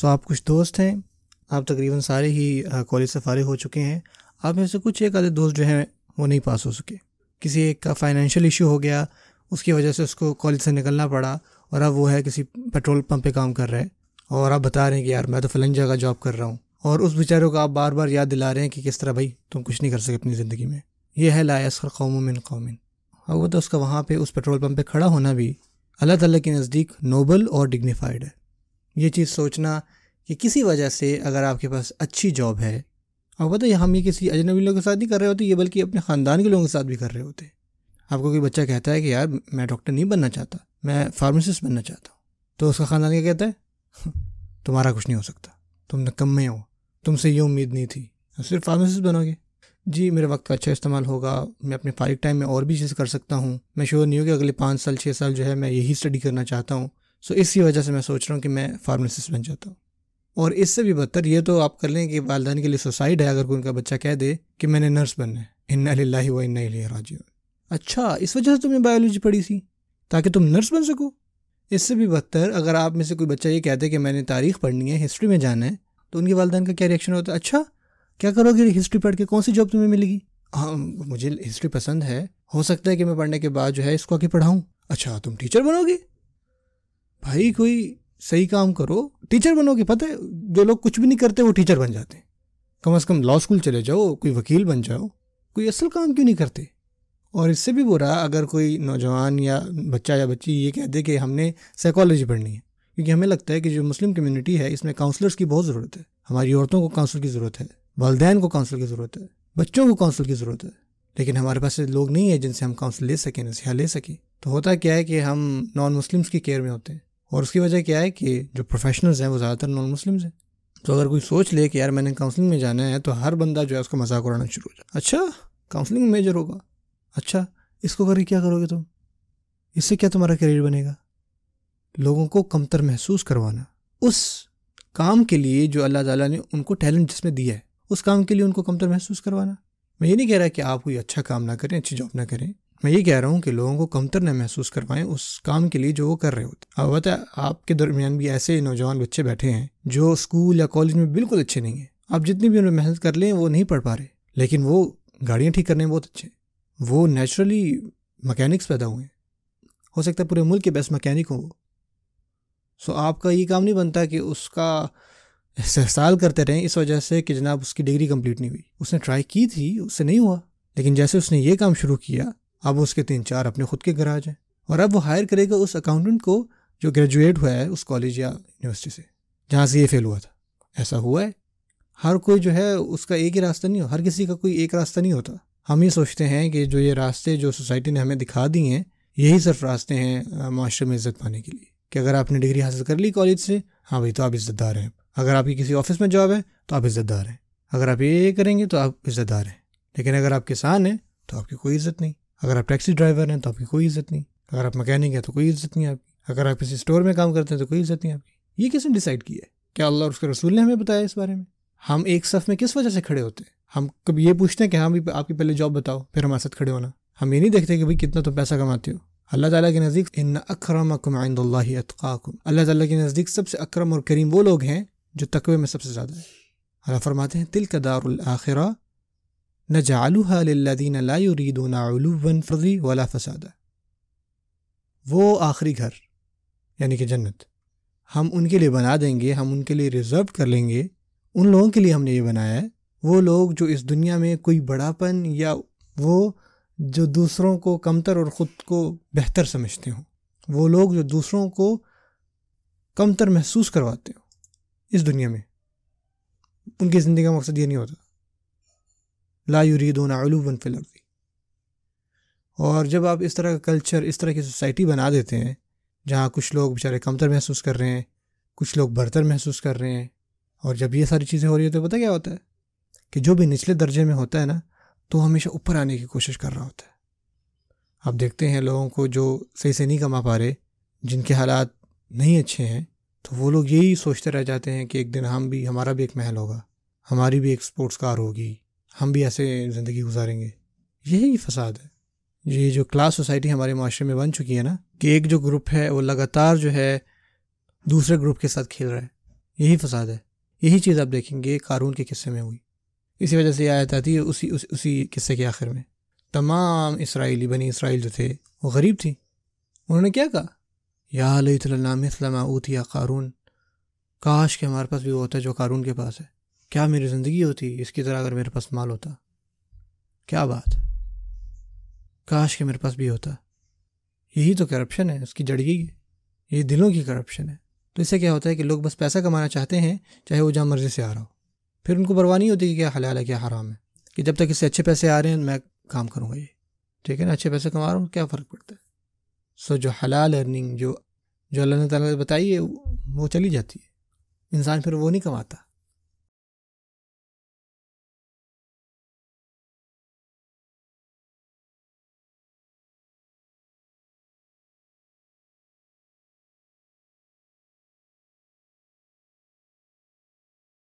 सो आप कुछ दोस्त हैं आप तकरीबन सारे ही कॉलेज से फारिग हो चुके हैं आप में से कुछ एक आधे दोस्त जो हैं वो नहीं पास हो सके किसी एक का फाइनेंशियल इशू हो गया उसकी वजह से उसको कॉलेज से निकलना पड़ा और अब वो है किसी पेट्रोल पंप पे काम कर रहे हैं और आप बता रहे हैं कि यार मैं तो फलन जगह जॉब कर रहा हूँ और उस बेचारे को आप बार बार याद दिला रहे हैं कि किस तरह भाई तुम कुछ नहीं कर सके अपनी ज़िंदगी में यह है लायसर कौम कौमिन अब वो तो उसका वहाँ पर उस पेट्रोल पम्प पर खड़ा होना भी अल्लाह ताली के नज़दीक नोबल और डिग्निफाइड है ये चीज़ सोचना कि किसी वजह से अगर आपके पास अच्छी जॉब है आप पता है हम ये किसी अजनबी लोगों के साथ नहीं कर रहे होते ये बल्कि अपने ख़ानदान के लोगों के साथ भी कर रहे होते आपको कोई बच्चा कहता है कि यार मैं डॉक्टर नहीं बनना चाहता मैं फार्मासिस्ट बनना चाहता हूँ तो उसका ख़ानदान क्या कहता है तुम्हारा कुछ नहीं हो सकता तुम नकम्मे हो तुमसे ये उम्मीद नहीं थी सिर्फ फार्मासिस्ट बनोगे जी मेरे वक्त का अच्छा इस्तेमाल होगा मैं अपने फारिक टाइम में और भी चीज़ कर सकता हूँ मैं श्योर नहीं हूँ कि अगले पाँच साल छः साल जो है मैं यही स्टडी करना चाहता हूँ सो इसी वजह से मैं सोच रहा हूँ कि मैं फार्मासिस्ट बन जाता हूँ और इससे भी बदतर ये तो आप कर लें कि वालदान के लिए सुसाइड है अगर कोई उनका बच्चा कह दे कि मैंने नर्स बनना है इन्ना लाही व इन्ना राजी अच्छा इस वजह से तुमने बायोलॉजी पढ़ी थी ताकि तुम नर्स बन सको इससे भी बदतर अगर आप में से कोई बच्चा ये कहते कि मैंने तारीख पढ़नी है हिस्ट्री में जाना है तो उनके वालदान का क्या रिएक्शन होता है अच्छा क्या करोगे हिस्ट्री पढ़ के कौन सी जॉब तुम्हें मिलेगी हाँ मुझे हिस्ट्री पसंद है हो सकता है कि मैं पढ़ने के बाद जो है इसको आगे पढ़ाऊँ अच्छा तुम टीचर बनोगे भाई कोई सही काम करो टीचर बनोगे पता है जो लोग कुछ भी नहीं करते वो टीचर बन जाते कम से कम लॉ स्कूल चले जाओ कोई वकील बन जाओ कोई असल काम क्यों नहीं करते और इससे भी बुरा अगर कोई नौजवान या बच्चा या बच्ची ये कह दे कि हमने साइकोलॉजी पढ़नी है क्योंकि हमें लगता है कि जो मुस्लिम कम्युनिटी है इसमें काउंसलर्स की बहुत ज़रूरत है हमारी औरतों को काउंसिल की ज़रूरत है वालदेन को काउंसिल की ज़रूरत है बच्चों को काउंसिल की ज़रूरत है लेकिन हमारे पास लोग नहीं है जिनसे हम काउंसिल ले सकें नसीहा ले सकें तो होता क्या है कि हम नॉन मुस्लिम्स की केयर में होते हैं और उसकी वजह क्या है कि जो प्रोफेशनल्स हैं वो ज़्यादातर नॉन मुस्लिम्स हैं तो अगर कोई सोच ले कि यार मैंने काउंसलिंग में जाना है तो हर बंदा जो है उसका मजाक उड़ाना शुरू हो जाए अच्छा काउंसलिंग मेजर होगा अच्छा इसको करके क्या करोगे तुम इससे क्या तुम्हारा करियर बनेगा लोगों को कमतर महसूस करवाना उस काम के लिए जो अल्लाह ताला ने उनको टैलेंट जिसमें दिया है उस काम के लिए उनको कमतर महसूस करवाना मैं ये नहीं कह रहा कि आप कोई अच्छा काम ना करें अच्छी जॉब ना करें मैं ये कह रहा हूँ कि लोगों को कमतर न महसूस कर पाएं उस काम के लिए जो वो कर रहे होते अलबत् आपके दरमियान भी ऐसे नौजवान बच्चे बैठे हैं जो स्कूल या कॉलेज में बिल्कुल अच्छे नहीं हैं आप जितनी भी उन्हें मेहनत कर लें वो नहीं पढ़ पा रहे लेकिन वो गाड़ियाँ ठीक करने में बहुत अच्छे हैं वो नेचुरली मकैनिक्स पैदा हुए हैं हो सकता है पूरे मुल्क के बेस्ट मकैनिक हों वो सो आपका ये काम नहीं बनता कि उसका इस्तेसाल करते रहें इस वजह से कि जनाब उसकी डिग्री कंप्लीट नहीं हुई उसने ट्राई की थी उससे नहीं हुआ लेकिन जैसे उसने ये काम शुरू किया अब उसके तीन चार अपने खुद के गराज हैं और अब वो हायर करेगा उस अकाउंटेंट को जो ग्रेजुएट हुआ है उस कॉलेज या यूनिवर्सिटी से जहाँ से ये फेल हुआ था ऐसा हुआ है हर कोई जो है उसका एक ही रास्ता नहीं हो हर किसी का कोई एक रास्ता नहीं होता हम ये सोचते हैं कि जो ये रास्ते जो सोसाइटी ने हमें दिखा दिए हैं यही सिर्फ रास्ते हैं माशरे में इज्जत पाने के लिए कि अगर आपने डिग्री हासिल कर ली कॉलेज से हाँ भाई तो आप इज्जतदार हैं अगर आपकी किसी ऑफिस में जॉब है तो आप इज्जतदार हैं अगर आप ये करेंगे तो आप इज्जतदार हैं लेकिन अगर आप किसान हैं तो आपकी कोई इज्जत नहीं अगर आप टैक्सी ड्राइवर हैं तो आपकी कोई इज्जत नहीं अगर आप मैकेनिक हैं तो कोई इज्जत नहीं आपकी अगर आप किसी स्टोर में काम करते हैं तो कोई इज्जत नहीं आपकी ये किसने डिसाइड किया है क्या अल्लाह और उसके रसूल ने हमें बताया इस बारे में हम एक सफ़ में किस वजह से खड़े होते हैं हम कभी ये पूछते हैं कि हाँ भाई आपकी पहले जॉब बताओ फिर हमारे साथ खड़े होना हम ये नहीं देखते कि भाई कितना तुम तो पैसा कमाते हो अल्लाह ताला के नज़दीक इन अक्रमकुम आइंदी अतकाकुम अल्लाह ताला के नज़दीक सबसे अक्रम और करीम वो लोग हैं जो तकवे में सबसे ज़्यादा है अल्लाह फरमाते हैं तिल का दारुल आखिरा न जालुहादीन लायुरीदोनावन फ़र्जी वला फ़सादा वो आखिरी घर यानी कि जन्नत हम उनके लिए बना देंगे हम उनके लिए रिज़र्व कर लेंगे उन लोगों के लिए हमने ये बनाया है वो लोग जो इस दुनिया में कोई बड़ापन या वो जो दूसरों को कमतर और ख़ुद को बेहतर समझते हों वो लोग जो दूसरों को कमतर महसूस करवाते हो इस दुनिया में उनकी ज़िंदगी का मकसद ये नहीं होता ला लायुरीदून अलूबन फिलर्जी और जब आप इस तरह का कल्चर इस तरह की सोसाइटी बना देते हैं जहाँ कुछ लोग बेचारे कमतर महसूस कर रहे हैं कुछ लोग बढ़तर महसूस कर रहे हैं और जब ये सारी चीज़ें हो रही है तो पता क्या होता है कि जो भी निचले दर्जे में होता है ना तो हमेशा ऊपर आने की कोशिश कर रहा होता है आप देखते हैं लोगों को जो सही से नहीं कमा पा रहे जिनके हालात नहीं अच्छे हैं तो वो लोग यही सोचते रह जाते हैं कि एक दिन हम भी हमारा भी एक महल होगा हमारी भी एक स्पोर्ट्स कार होगी हम भी ऐसे ज़िंदगी गुजारेंगे यही फसाद है ये जो क्लास सोसाइटी हमारे माशरे में बन चुकी है ना कि एक जो ग्रुप है वो लगातार जो है दूसरे ग्रुप के साथ खेल रहा है यही फसाद है यही चीज़ आप देखेंगे कारून के किस्से में हुई इसी वजह से यह आयत आती है उसी उस, उसी किस्से के आखिर में तमाम इसराइली बनी इसराइल जो थे वो गरीब थी उन्होंने क्या कहा या लनाम ऊतिया कारून काश के हमारे पास भी वो होता है जो कारून के पास है क्या मेरी ज़िंदगी होती इसकी तरह अगर मेरे पास माल होता क्या बात काश के मेरे पास भी होता यही तो करप्शन है उसकी जड़ यही है ये दिलों की करप्शन है तो इससे क्या होता है कि लोग बस पैसा कमाना चाहते हैं चाहे वो जहाँ मर्ज़ी से आ रहा हो फिर उनको परवाह नहीं होती कि क्या हलाल है क्या हराम है कि जब तक इससे अच्छे पैसे आ रहे हैं मैं काम करूँगा ये ठीक है ना अच्छे पैसे कमा रहा हूँ क्या फ़र्क पड़ता है सो जो हलाल अर्निंग जो जो अल्लाह ने तला बताई है वो चली जाती है इंसान फिर वो नहीं कमाता